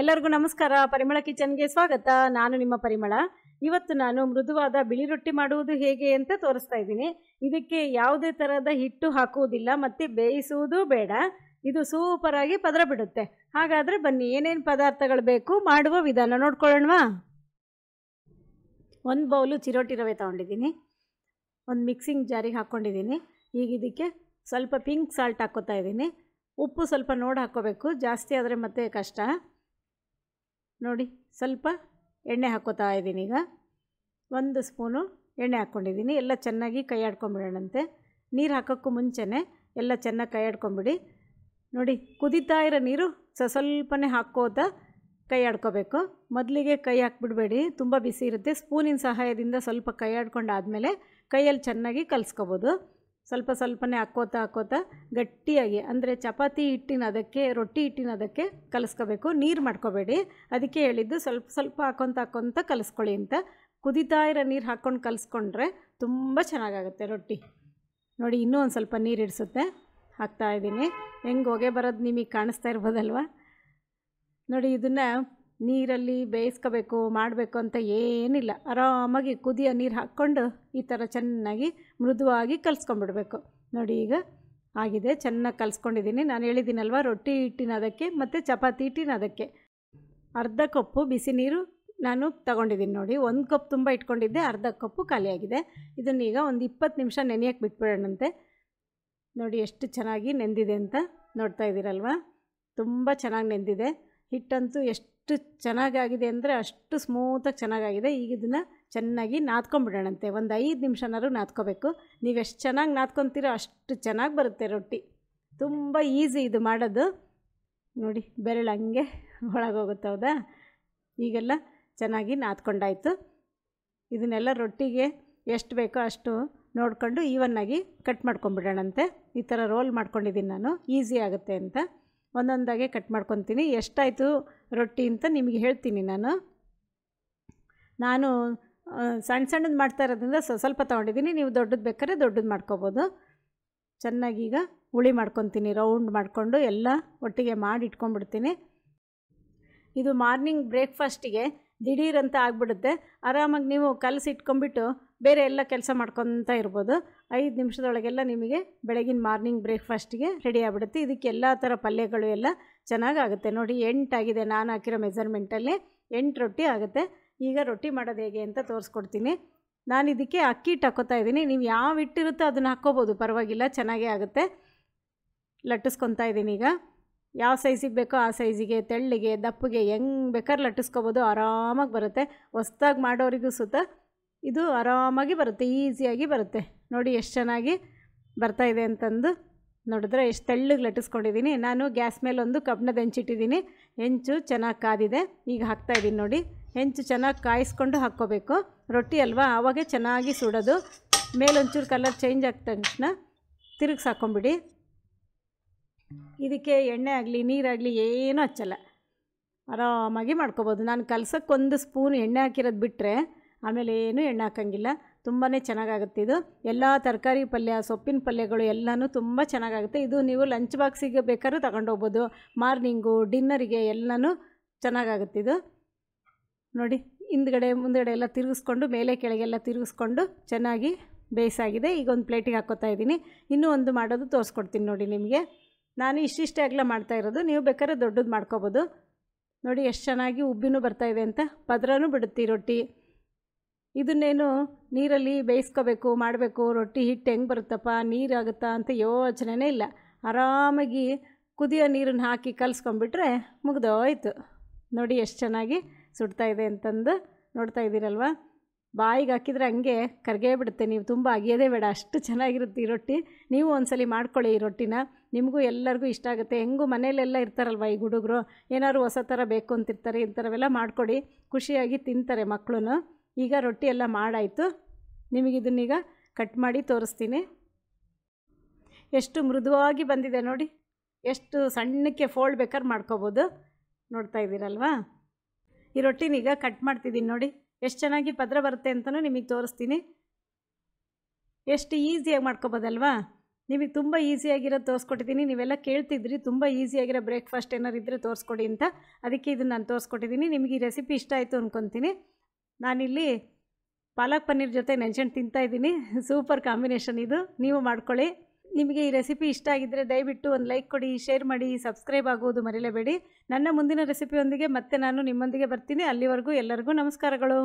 ಎಲ್ಲರಿಗೂ ನಮಸ್ಕಾರ ಪರಿಮಳ ಕಿಚನ್ಗೆ ಸ್ವಾಗತ ನಾನು ನಿಮ್ಮ ಪರಿಮಳ ಇವತ್ತು ನಾನು ಮೃದುವಾದ ಬಿಳಿ ರೊಟ್ಟಿ ಮಾಡುವುದು ಹೇಗೆ ಅಂತ ತೋರಿಸ್ತಾ ಇದ್ದೀನಿ ಇದಕ್ಕೆ ಯಾವುದೇ ಥರದ ಹಿಟ್ಟು ಹಾಕುವುದಿಲ್ಲ ಮತ್ತು ಬೇಯಿಸುವುದು ಬೇಡ ಇದು ಸೂಪರಾಗಿ ಪದರ ಬಿಡುತ್ತೆ ಹಾಗಾದರೆ ಬನ್ನಿ ಏನೇನು ಪದಾರ್ಥಗಳು ಬೇಕು ಮಾಡುವ ವಿಧಾನ ನೋಡ್ಕೊಳ್ಳೋಣವಾ ಒಂದು ಬೌಲು ಚಿರೋಟಿ ರವೆ ತೊಗೊಂಡಿದ್ದೀನಿ ಒಂದು ಮಿಕ್ಸಿಂಗ್ ಜಾರಿಗೆ ಹಾಕ್ಕೊಂಡಿದ್ದೀನಿ ಈಗ ಇದಕ್ಕೆ ಸ್ವಲ್ಪ ಪಿಂಕ್ ಸಾಲ್ಟ್ ಹಾಕ್ಕೋತಾ ಇದ್ದೀನಿ ಉಪ್ಪು ಸ್ವಲ್ಪ ನೋಡಿ ಹಾಕ್ಕೋಬೇಕು ಜಾಸ್ತಿ ಆದರೆ ಮತ್ತೆ ಕಷ್ಟ ನೋಡಿ ಸ್ವಲ್ಪ ಎಣ್ಣೆ ಹಾಕೋತಾ ಇದ್ದೀನಿ ಈಗ ಒಂದು ಸ್ಪೂನು ಎಣ್ಣೆ ಹಾಕ್ಕೊಂಡಿದ್ದೀನಿ ಎಲ್ಲ ಚೆನ್ನಾಗಿ ಕೈ ಆಡ್ಕೊಂಬಿಡೋಣಂತೆ ನೀರು ಹಾಕೋಕ್ಕೂ ಮುಂಚೆನೇ ಎಲ್ಲ ಚೆನ್ನಾಗಿ ಕೈ ಆಡ್ಕೊಂಬಿಡಿ ನೋಡಿ ಕುದೀತಾ ಇರೋ ನೀರು ಸ ಸ್ವಲ್ಪನೇ ಹಾಕೋತಾ ಕೈ ಆಡ್ಕೋಬೇಕು ಮೊದಲಿಗೆ ಕೈ ಹಾಕ್ಬಿಡ್ಬೇಡಿ ತುಂಬ ಬಿಸಿ ಇರುತ್ತೆ ಸ್ಪೂನಿನ ಸಹಾಯದಿಂದ ಸ್ವಲ್ಪ ಕೈ ಆದಮೇಲೆ ಕೈಯಲ್ಲಿ ಚೆನ್ನಾಗಿ ಕಲಿಸ್ಕೋಬೋದು ಸ್ವಲ್ಪ ಸ್ವಲ್ಪನೇ ಹಾಕ್ಕೋತಾ ಹಾಕ್ಕೋತಾ ಗಟ್ಟಿಯಾಗಿ ಅಂದರೆ ಚಪಾತಿ ಹಿಟ್ಟಿನ ಅದಕ್ಕೆ ರೊಟ್ಟಿ ಹಿಟ್ಟಿನ ಅದಕ್ಕೆ ಕಲಿಸ್ಕೋಬೇಕು ನೀರು ಮಾಡ್ಕೋಬೇಡಿ ಅದಕ್ಕೆ ಹೇಳಿದ್ದು ಸ್ವಲ್ಪ ಸ್ವಲ್ಪ ಹಾಕೊತ ಹಾಕ್ಕೊತ ಕಲಿಸ್ಕೊಳ್ಳಿ ಅಂತ ಕುದಿತಾ ಇರೋ ನೀರು ಹಾಕ್ಕೊಂಡು ಕಲಿಸ್ಕೊಂಡ್ರೆ ತುಂಬ ಚೆನ್ನಾಗಾಗುತ್ತೆ ರೊಟ್ಟಿ ನೋಡಿ ಇನ್ನೂ ಒಂದು ಸ್ವಲ್ಪ ನೀರು ಇಡಿಸುತ್ತೆ ಹಾಕ್ತಾ ಇದ್ದೀನಿ ಹೆಂಗೆ ಹೊಗೆ ಬರೋದು ನಿಮಗೆ ಕಾಣಿಸ್ತಾ ಇರ್ಬೋದಲ್ವ ನೋಡಿ ಇದನ್ನು ನೀರಲ್ಲಿ ಬೇಯಿಸ್ಕೋಬೇಕು ಮಾಡಬೇಕು ಅಂತ ಏನಿಲ್ಲ ಆರಾಮಾಗಿ ಕುದಿಯ ನೀರು ಹಾಕ್ಕೊಂಡು ಈ ಥರ ಚೆನ್ನಾಗಿ ಮೃದುವಾಗಿ ಕಲಿಸ್ಕೊಂಡ್ಬಿಡ್ಬೇಕು ನೋಡಿ ಈಗ ಆಗಿದೆ ಚೆನ್ನಾಗಿ ಕಲಿಸ್ಕೊಂಡಿದ್ದೀನಿ ನಾನು ಹೇಳಿದ್ದೀನಲ್ವ ರೊಟ್ಟಿ ಹಿಟ್ಟಿನ ಅದಕ್ಕೆ ಮತ್ತು ಚಪಾತಿ ಹಿಟ್ಟಿನ ಅದಕ್ಕೆ ಅರ್ಧ ಕಪ್ಪು ಬಿಸಿ ನೀರು ನಾನು ತಗೊಂಡಿದ್ದೀನಿ ನೋಡಿ ಒಂದು ಕಪ್ ತುಂಬ ಇಟ್ಕೊಂಡಿದ್ದೆ ಅರ್ಧ ಕಪ್ಪು ಖಾಲಿಯಾಗಿದೆ ಇದನ್ನೀಗ ಒಂದು ಇಪ್ಪತ್ತು ನಿಮಿಷ ನೆನೆಯಕ್ಕೆ ಬಿಟ್ಬಿಡೋಣಂತೆ ನೋಡಿ ಎಷ್ಟು ಚೆನ್ನಾಗಿ ನೆಂದಿದೆ ಅಂತ ನೋಡ್ತಾ ಇದ್ದೀರಲ್ವ ತುಂಬ ಚೆನ್ನಾಗಿ ನೆಂದಿದೆ ಹಿಟ್ಟಂತೂ ಎಷ್ಟು ಎಷ್ಟು ಚೆನ್ನಾಗಾಗಿದೆ ಅಂದರೆ ಅಷ್ಟು ಸ್ಮೂತಾಗಿ ಚೆನ್ನಾಗಾಗಿದೆ ಈಗ ಇದನ್ನು ಚೆನ್ನಾಗಿ ನಾದ್ಕೊಂಡ್ಬಿಡೋಣಂತೆ ಒಂದು ಐದು ನಿಮಿಷನಾದ್ರು ನಾದ್ಕೋಬೇಕು ನೀವು ಎಷ್ಟು ಚೆನ್ನಾಗಿ ನಾದ್ಕೊತೀರೋ ಅಷ್ಟು ಚೆನ್ನಾಗಿ ಬರುತ್ತೆ ರೊಟ್ಟಿ ತುಂಬ ಈಸಿ ಇದು ಮಾಡೋದು ನೋಡಿ ಬೆರಳು ಹಂಗೆ ಒಳಗೋಗುತ್ತೆ ಹೌದಾ ಈಗೆಲ್ಲ ಚೆನ್ನಾಗಿ ನಾದ್ಕೊಂಡಾಯಿತು ಇದನ್ನೆಲ್ಲ ರೊಟ್ಟಿಗೆ ಎಷ್ಟು ಬೇಕೋ ಅಷ್ಟು ನೋಡಿಕೊಂಡು ಈವನ್ನಾಗಿ ಕಟ್ ಮಾಡ್ಕೊಂಬಿಡೋಣಂತೆ ಈ ಥರ ರೋಲ್ ಮಾಡ್ಕೊಂಡಿದ್ದೀನಿ ನಾನು ಈಸಿ ಆಗುತ್ತೆ ಅಂತ ಒಂದೊಂದಾಗೆ ಕಟ್ ಮಾಡ್ಕೊತೀನಿ ಎಷ್ಟಾಯಿತು ರೊಟ್ಟಿ ಅಂತ ನಿಮಗೆ ಹೇಳ್ತೀನಿ ನಾನು ನಾನು ಸಣ್ಣ ಸಣ್ಣದು ಮಾಡ್ತಾ ಇರೋದ್ರಿಂದ ಸ್ವಲ್ಪ ತೊಗೊಂಡಿದ್ದೀನಿ ನೀವು ದೊಡ್ಡದು ಬೇಕಾದ್ರೆ ದೊಡ್ಡದು ಮಾಡ್ಕೊಬೋದು ಚೆನ್ನಾಗಿ ಈಗ ಹುಳಿ ಮಾಡ್ಕೊತೀನಿ ರೌಂಡ್ ಮಾಡಿಕೊಂಡು ಎಲ್ಲ ಒಟ್ಟಿಗೆ ಮಾಡಿ ಇಟ್ಕೊಂಡ್ಬಿಡ್ತೀನಿ ಇದು ಮಾರ್ನಿಂಗ್ ಬ್ರೇಕ್ಫಾಸ್ಟಿಗೆ ದಿಢೀರಂತ ಆಗಿಬಿಡುತ್ತೆ ಆರಾಮಾಗಿ ನೀವು ಕಲಸಿಟ್ಕೊಂಡ್ಬಿಟ್ಟು ಬೇರೆ ಎಲ್ಲ ಕೆಲಸ ಮಾಡ್ಕೊತ ಇರ್ಬೋದು ಐದು ನಿಮಿಷದೊಳಗೆಲ್ಲ ನಿಮಗೆ ಬೆಳಗಿನ ಮಾರ್ನಿಂಗ್ ಬ್ರೇಕ್ಫಾಸ್ಟಿಗೆ ರೆಡಿ ಆಗಿಬಿಡುತ್ತೆ ಇದಕ್ಕೆ ಎಲ್ಲ ಥರ ಪಲ್ಯಗಳು ಎಲ್ಲ ಚೆನ್ನಾಗಾಗುತ್ತೆ ನೋಡಿ ಎಂಟಾಗಿದೆ ನಾನು ಹಾಕಿರೋ ಮೆಜರ್ಮೆಂಟಲ್ಲಿ ಎಂಟು ರೊಟ್ಟಿ ಆಗುತ್ತೆ ಈಗ ರೊಟ್ಟಿ ಮಾಡೋದು ಹೇಗೆ ಅಂತ ತೋರಿಸ್ಕೊಡ್ತೀನಿ ನಾನು ಇದಕ್ಕೆ ಅಕ್ಕಿ ಹಿಟ್ಟು ಹಾಕೋತಾ ಇದ್ದೀನಿ ನೀವು ಯಾವ ಹಿಟ್ಟಿರುತ್ತೋ ಅದನ್ನು ಹಾಕ್ಕೋಬೋದು ಪರವಾಗಿಲ್ಲ ಚೆನ್ನಾಗೇ ಆಗುತ್ತೆ ಲಟ್ಟಿಸ್ಕೊತಾ ಇದ್ದೀನಿ ಈಗ ಯಾವ ಸೈಜಿಗೆ ಬೇಕೋ ಆ ಸೈಜಿಗೆ ತೆಳ್ಳಿಗೆ ದಪ್ಪಗೆ ಹೆಂಗೆ ಬೇಕಾದ್ರೆ ಲಟ್ಟಿಸ್ಕೋಬೋದು ಆರಾಮಾಗಿ ಬರುತ್ತೆ ಹೊಸ್ದಾಗಿ ಮಾಡೋರಿಗೂ ಸುತ್ತ ಇದು ಆರಾಮಾಗಿ ಬರುತ್ತೆ ಈಸಿಯಾಗಿ ಬರುತ್ತೆ ನೋಡಿ ಎಷ್ಟು ಚೆನ್ನಾಗಿ ಬರ್ತಾ ಇದೆ ಅಂತಂದು ನೋಡಿದ್ರೆ ಎಷ್ಟು ತೆಳ್ಳಗೆ ಲಟ್ಟಿಸ್ಕೊಂಡಿದ್ದೀನಿ ನಾನು ಗ್ಯಾಸ್ ಮೇಲೆ ಒಂದು ಕಬ್ಬಣದ ಹೆಂಚಿಟ್ಟಿದ್ದೀನಿ ಹೆಂಚು ಚೆನ್ನಾಗಿ ಕಾದಿದೆ ಈಗ ಹಾಕ್ತಾಯಿದ್ದೀನಿ ನೋಡಿ ಹೆಂಚು ಚೆನ್ನಾಗಿ ಕಾಯಿಸ್ಕೊಂಡು ಹಾಕ್ಕೋಬೇಕು ರೊಟ್ಟಿ ಅಲ್ವಾ ಆವಾಗೆ ಚೆನ್ನಾಗಿ ಸುಡೋದು ಮೇಲೊಂಚೂರು ಕಲರ್ ಚೇಂಜ್ ಆಗ್ತ ತಕ್ಷಣ ತಿರುಗಿಸಿ ಇದಕ್ಕೆ ಎಣ್ಣೆ ಆಗಲಿ ನೀರಾಗಲಿ ಏನೂ ಹಚ್ಚಲ್ಲ ಆರಾಮಾಗಿ ಮಾಡ್ಕೋಬೋದು ನಾನು ಕಲಸಕ್ಕೊಂದು ಸ್ಪೂನ್ ಎಣ್ಣೆ ಹಾಕಿರೋದು ಬಿಟ್ಟರೆ ಆಮೇಲೆ ಏನೂ ಎಣ್ಣೆ ಹಾಕೋಂಗಿಲ್ಲ ತುಂಬಾ ಚೆನ್ನಾಗಾಗುತ್ತೆ ಇದು ಎಲ್ಲ ತರಕಾರಿ ಪಲ್ಯ ಸೊಪ್ಪಿನ ಪಲ್ಯಗಳು ಎಲ್ಲನೂ ತುಂಬ ಚೆನ್ನಾಗಾಗುತ್ತೆ ಇದು ನೀವು ಲಂಚ್ ಬಾಕ್ಸಿಗೆ ಬೇಕಾದ್ರೂ ತಗೊಂಡೋಗ್ಬೋದು ಮಾರ್ನಿಂಗು ಡಿನ್ನರಿಗೆ ಎಲ್ಲನೂ ಚೆನ್ನಾಗಾಗುತ್ತೆ ಇದು ನೋಡಿ ಹಿಂದ್ಗಡೆ ಮುಂದ್ಗಡೆ ಎಲ್ಲ ತಿರುಗಿಸ್ಕೊಂಡು ಮೇಲೆ ಕೆಳಗೆಲ್ಲ ತಿರುಗಿಸ್ಕೊಂಡು ಚೆನ್ನಾಗಿ ಬೇಯಿಸಾಗಿದೆ ಈಗ ಒಂದು ಪ್ಲೇಟಿಗೆ ಹಾಕ್ಕೋತಾ ಇದ್ದೀನಿ ಇನ್ನೂ ಒಂದು ಮಾಡೋದು ತೋರಿಸ್ಕೊಡ್ತೀನಿ ನೋಡಿ ನಿಮಗೆ ನಾನು ಇಷ್ಟಿಷ್ಟೇ ಅಗಲ ಮಾಡ್ತಾ ಇರೋದು ನೀವು ಬೇಕಾದ್ರೆ ದೊಡ್ಡದು ಮಾಡ್ಕೋಬೋದು ನೋಡಿ ಎಷ್ಟು ಚೆನ್ನಾಗಿ ಉಬ್ಬಿನೂ ಇದೆ ಅಂತ ಪದ್ರನೂ ಬಿಡುತ್ತೆ ರೊಟ್ಟಿ ಇದನ್ನೇನು ನೀರಲ್ಲಿ ಬೇಯಿಸ್ಕೋಬೇಕು ಮಾಡಬೇಕು ರೊಟ್ಟಿ ಹಿಟ್ಟು ಹೆಂಗೆ ಬರುತ್ತಪ್ಪ ನೀರಾಗುತ್ತಾ ಅಂತ ಯೋಚನೆನೇ ಇಲ್ಲ ಆರಾಮಾಗಿ ಕುದಿಯೋ ನೀರನ್ನು ಹಾಕಿ ಕಲಿಸ್ಕೊಂಬಿಟ್ರೆ ಮುಗಿದೋಯ್ತು ನೋಡಿ ಎಷ್ಟು ಚೆನ್ನಾಗಿ ಸುಡ್ತಾಯಿದೆ ಅಂತಂದು ನೋಡ್ತಾ ಇದ್ದೀರಲ್ವಾ ಬಾಯಿಗೆ ಹಾಕಿದರೆ ಹಂಗೆ ಕರ್ಗೇ ಬಿಡುತ್ತೆ ನೀವು ತುಂಬ ಅಗಿಯೋದೇ ಬೇಡ ಅಷ್ಟು ಚೆನ್ನಾಗಿರುತ್ತೆ ಈ ರೊಟ್ಟಿ ನೀವು ಒಂದ್ಸಲಿ ಮಾಡ್ಕೊಳ್ಳಿ ಈ ರೊಟ್ಟಿನ ನಿಮಗೂ ಎಲ್ಲರಿಗೂ ಇಷ್ಟ ಆಗುತ್ತೆ ಹೆಂಗೂ ಮನೆಯಲ್ಲೆಲ್ಲ ಇರ್ತಾರಲ್ವ ಈ ಹುಡುಗರು ಏನಾದ್ರು ಹೊಸ ಥರ ಬೇಕು ಅಂತಿರ್ತಾರೆ ಇಂಥವೆಲ್ಲ ಮಾಡಿಕೊಡಿ ಖುಷಿಯಾಗಿ ತಿಂತಾರೆ ಮಕ್ಕಳು ಈಗ ರೊಟ್ಟಿ ಎಲ್ಲ ಮಾಡಾಯಿತು ನಿಮಗಿದನ್ನೀಗ ಕಟ್ ಮಾಡಿ ತೋರಿಸ್ತೀನಿ ಎಷ್ಟು ಮೃದುವಾಗಿ ಬಂದಿದೆ ನೋಡಿ ಎಷ್ಟು ಸಣ್ಣಕ್ಕೆ ಫೋಲ್ಡ್ ಬೇಕಾದ್ರೆ ಮಾಡ್ಕೋಬೋದು ನೋಡ್ತಾ ಇದ್ದೀರಲ್ವಾ ಈ ರೊಟ್ಟಿನೀಗ ಕಟ್ ಮಾಡ್ತಿದ್ದೀನಿ ನೋಡಿ ಎಷ್ಟು ಚೆನ್ನಾಗಿ ಪದ್ರ ಬರುತ್ತೆ ಅಂತಲೂ ನಿಮಗೆ ತೋರಿಸ್ತೀನಿ ಎಷ್ಟು ಈಸಿಯಾಗಿ ಮಾಡ್ಕೊಬೋದಲ್ವಾ ನಿಮಗೆ ತುಂಬ ಈಸಿಯಾಗಿರೋದು ತೋರಿಸ್ಕೊಟ್ಟಿದ್ದೀನಿ ನೀವೆಲ್ಲ ಕೇಳ್ತಿದ್ರಿ ತುಂಬ ಈಸಿಯಾಗಿರೋ ಬ್ರೇಕ್ಫಾಸ್ಟ್ ಏನಾರು ಇದ್ದರೆ ತೋರಿಸ್ಕೊಡಿ ಅಂತ ಅದಕ್ಕೆ ಇದನ್ನು ನಾನು ತೋರಿಸ್ಕೊಟ್ಟಿದ್ದೀನಿ ನಿಮಗೆ ಈ ರೆಸಿಪಿ ಇಷ್ಟ ಆಯಿತು ಅಂದ್ಕೊತೀನಿ ನಾನಿಲ್ಲಿ ಪಾಲಕ್ ಪನ್ನೀರ್ ಜೊತೆ ನೆಂಚಣ್ಣು ತಿಂತಾಯಿದ್ದೀನಿ ಸೂಪರ್ ಕಾಂಬಿನೇಷನ್ ಇದು ನೀವು ಮಾಡ್ಕೊಳ್ಳಿ ನಿಮಗೆ ಈ ರೆಸಿಪಿ ಇಷ್ಟ ಆಗಿದ್ದರೆ ದಯವಿಟ್ಟು ಒಂದು ಲೈಕ್ ಕೊಡಿ ಶೇರ್ ಮಾಡಿ ಸಬ್ಸ್ಕ್ರೈಬ್ ಆಗುವುದು ಮರೆಯಲೇಬೇಡಿ ನನ್ನ ಮುಂದಿನ ರೆಸಿಪಿಯೊಂದಿಗೆ ಮತ್ತೆ ನಾನು ನಿಮ್ಮೊಂದಿಗೆ ಬರ್ತೀನಿ ಅಲ್ಲಿವರೆಗೂ ಎಲ್ಲರಿಗೂ ನಮಸ್ಕಾರಗಳು